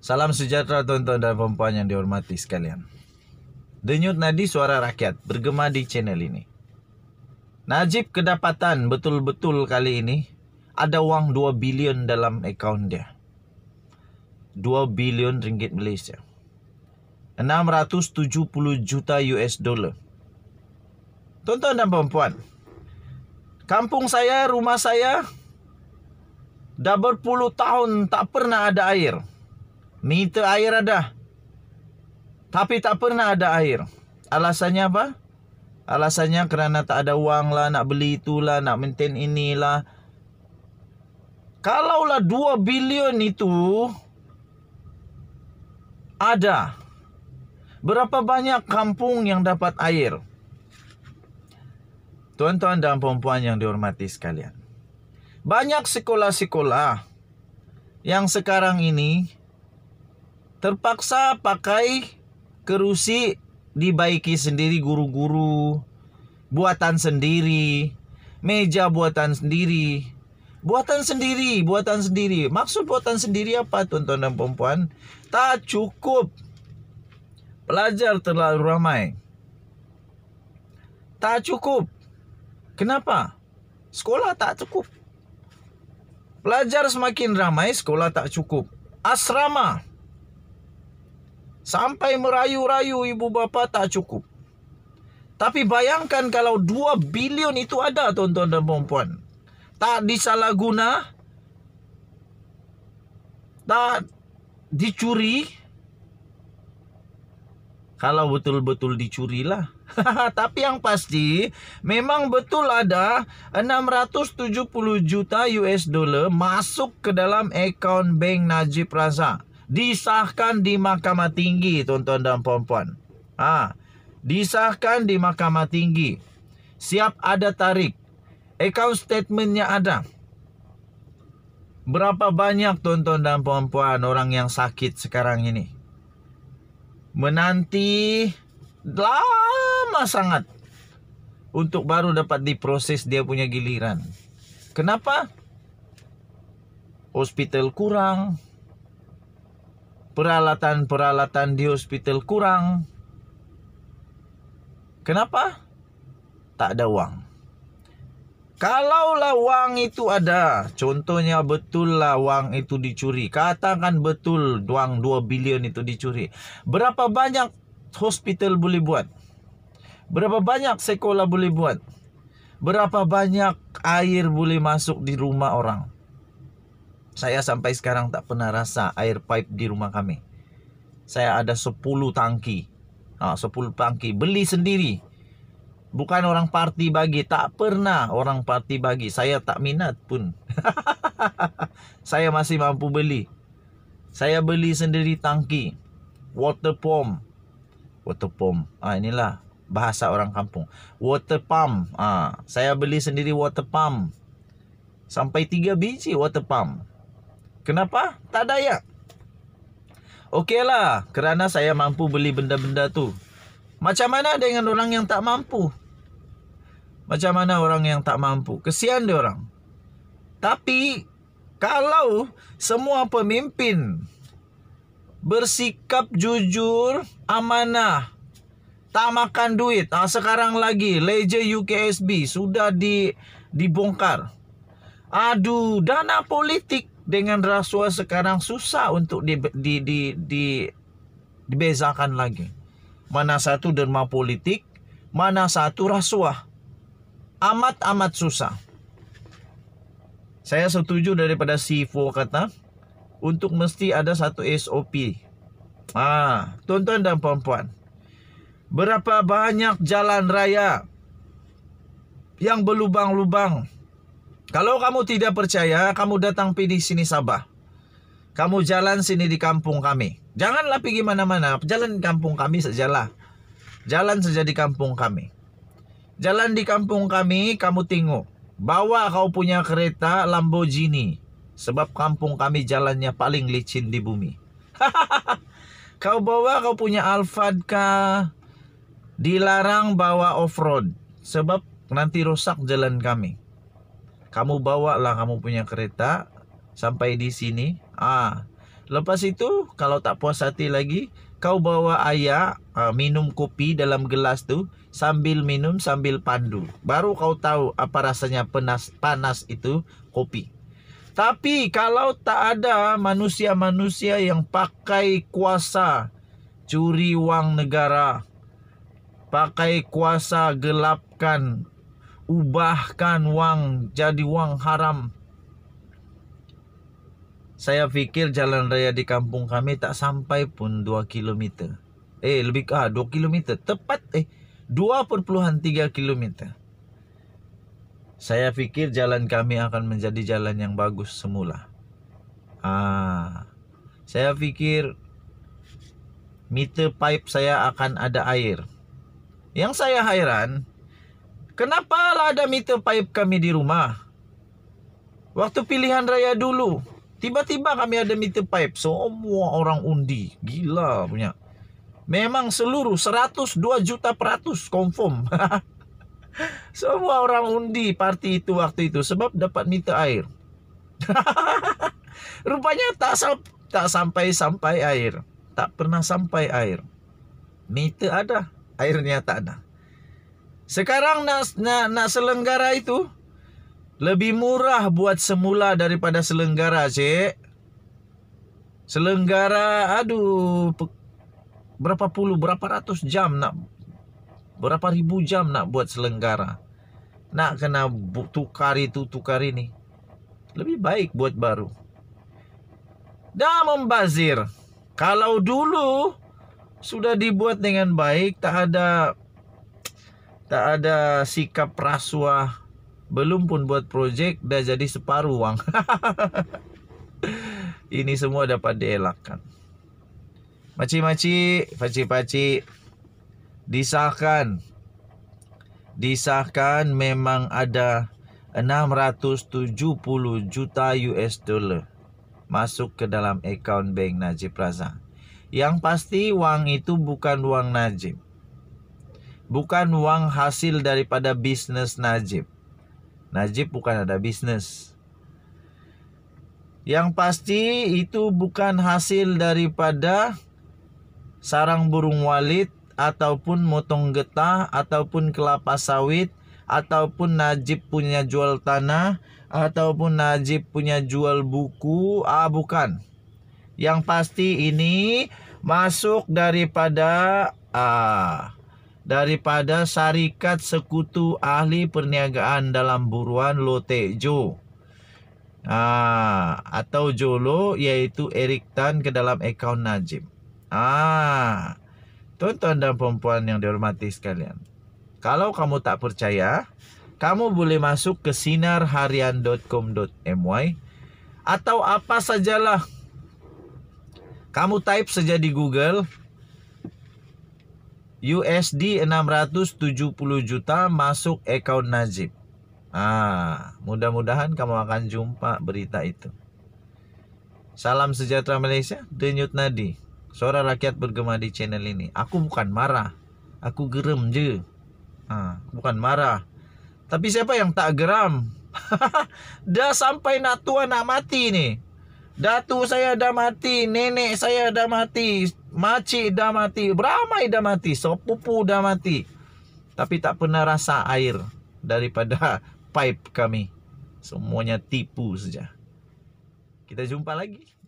Salam sejahtera tuan-tuan dan perempuan yang dihormati sekalian. Denyut nadi suara rakyat bergema di channel ini. Najib kedapatan betul-betul kali ini ada wang 2 bilion dalam akaun dia. 2 bilion ringgit Malaysia. 670 juta US dollar. Tuan-tuan dan perempuan, kampung saya, rumah saya, dah berpuluh tahun tak pernah ada air. Air. Minta air ada Tapi tak pernah ada air Alasannya apa? Alasannya kerana tak ada wang lah Nak beli itulah Nak maintain inilah Kalaulah 2 bilion itu Ada Berapa banyak kampung yang dapat air? Tuan-tuan dan perempuan yang dihormati sekalian Banyak sekolah-sekolah Yang sekarang ini terpaksa pakai kerusi dibaiki sendiri guru-guru buatan sendiri meja buatan sendiri buatan sendiri buatan sendiri maksud buatan sendiri apa tuan-tuan dan puan-puan tak cukup pelajar terlalu ramai tak cukup kenapa sekolah tak cukup pelajar semakin ramai sekolah tak cukup asrama asrama Sampai merayu-rayu ibu bapa tak cukup. Tapi bayangkan kalau 2 bilion itu ada tuan-tuan dan puan-puan. Tak disalahguna. Tak dicuri. Kalau betul-betul dicuri lah, Tapi yang pasti memang betul ada 670 juta US dollar masuk ke dalam akaun bank Najib Razak disahkan di Mahkamah Tinggi tuan-tuan dan puan-puan. Ha, disahkan di Mahkamah Tinggi. Siap ada tarik. Account statementnya ada. Berapa banyak tuan-tuan dan puan-puan orang yang sakit sekarang ini? Menanti lama sangat untuk baru dapat diproses dia punya giliran. Kenapa? Hospital kurang, peralatan-peralatan di hospital kurang. Kenapa? Tak ada wang. Kalaulah wang itu ada, contohnya betul lah wang itu dicuri. Katakan betul wang 2 bilion itu dicuri. Berapa banyak hospital boleh buat? Berapa banyak sekolah boleh buat? Berapa banyak air boleh masuk di rumah orang? saya sampai sekarang tak pernah rasa air pipe di rumah kami. Saya ada 10 tangki. Ha, 10 tangki. Beli sendiri. Bukan orang parti bagi. Tak pernah orang parti bagi. Saya tak minat pun. saya masih mampu beli. Saya beli sendiri tangki. Water pump. Water pump. Ah inilah bahasa orang kampung. Water pump. Ah saya beli sendiri water pump. Sampai 3 biji water pump. Kenapa? Tak ada ayat Okeylah Kerana saya mampu beli benda-benda tu Macam mana dengan orang yang tak mampu? Macam mana orang yang tak mampu? Kesian dia orang Tapi Kalau Semua pemimpin Bersikap jujur Amanah tak makan duit. Ah sekarang lagi ledger UKSB sudah di dibongkar. Aduh, dana politik dengan rasuah sekarang susah untuk di, di, di, di, dibezakan lagi. Mana satu derma politik, mana satu rasuah. Amat-amat susah. Saya setuju daripada si CFO kata, untuk mesti ada satu SOP. Ah, ha, tuan-tuan dan puan-puan, berapa banyak jalan raya yang berlubang-lubang, Kalau kamu tidak percaya, kamu datang pilih sini Sabah. Kamu jalan sini di kampung kami. Janganlah pergi mana-mana, jalan di kampung kami sajalah. Jalan saja di kampung kami. Jalan di kampung kami, kamu tengok. Bawa kau punya kereta Lamborghini. Sebab kampung kami jalannya paling licin di bumi. kau bawa kau punya Alphard kah? Dilarang bawa off-road. Sebab nanti rusak jalan kami. kamu bawa lah kamu punya kereta sampai di sini. Ah, lepas itu kalau tak puas hati lagi, kau bawa ayah ha, ah, minum kopi dalam gelas tu sambil minum sambil pandu. Baru kau tahu apa rasanya penas, panas itu kopi. Tapi kalau tak ada manusia-manusia yang pakai kuasa curi wang negara, pakai kuasa gelapkan ubahkan wang jadi wang haram. Saya fikir jalan raya di kampung kami tak sampai pun 2 km. Eh lebih ah 2 km tepat eh 2.3 km. Saya fikir jalan kami akan menjadi jalan yang bagus semula. Ah saya fikir meter pipe saya akan ada air. Yang saya hairan, Kenapa lah ada meter pipe kami di rumah? Waktu pilihan raya dulu, tiba-tiba kami ada meter pipe. Semua orang undi. Gila punya. Memang seluruh 102 juta peratus confirm. Semua orang undi parti itu waktu itu sebab dapat meter air. Rupanya tak tak sampai-sampai air. Tak pernah sampai air. Meter ada, airnya tak ada. Sekarang nak, nak nak selenggara itu lebih murah buat semula daripada selenggara, Cik. Selenggara aduh berapa puluh, berapa ratus jam nak berapa ribu jam nak buat selenggara. Nak kena tukar itu, tukar ini. Lebih baik buat baru. Dah membazir. Kalau dulu sudah dibuat dengan baik, tak ada tak ada sikap rasuah belum pun buat projek dah jadi separuh wang ini semua dapat dielakkan Maci-maci, paci-paci, disahkan disahkan memang ada 670 juta US dollar masuk ke dalam akaun bank Najib Razak. Yang pasti wang itu bukan wang Najib. bukan uang hasil daripada bisnis Najib. Najib bukan ada bisnis. Yang pasti itu bukan hasil daripada sarang burung walit ataupun motong getah ataupun kelapa sawit ataupun Najib punya jual tanah ataupun Najib punya jual buku ah bukan. Yang pasti ini masuk daripada ah daripada syarikat sekutu ahli perniagaan dalam buruan Lotte Jo ha, atau Jolo iaitu Eric Tan ke dalam akaun Najib. Ah, tuan-tuan dan perempuan yang dihormati sekalian. Kalau kamu tak percaya, kamu boleh masuk ke sinarharian.com.my atau apa sajalah. Kamu type saja di Google, USD 670 juta masuk account Najib. Ah, mudah-mudahan kamu akan jumpa berita itu. Salam sejahtera Malaysia, Denyut Nadi. Suara rakyat bergema di channel ini. Aku bukan marah, aku gerem je. Ah, bukan marah. Tapi siapa yang tak geram? dah sampai nak tua nak mati ni. Datu saya dah mati, nenek saya dah mati, Makcik dah mati. Beramai dah mati. Sopupu dah mati. Tapi tak pernah rasa air daripada pipe kami. Semuanya tipu saja. Kita jumpa lagi.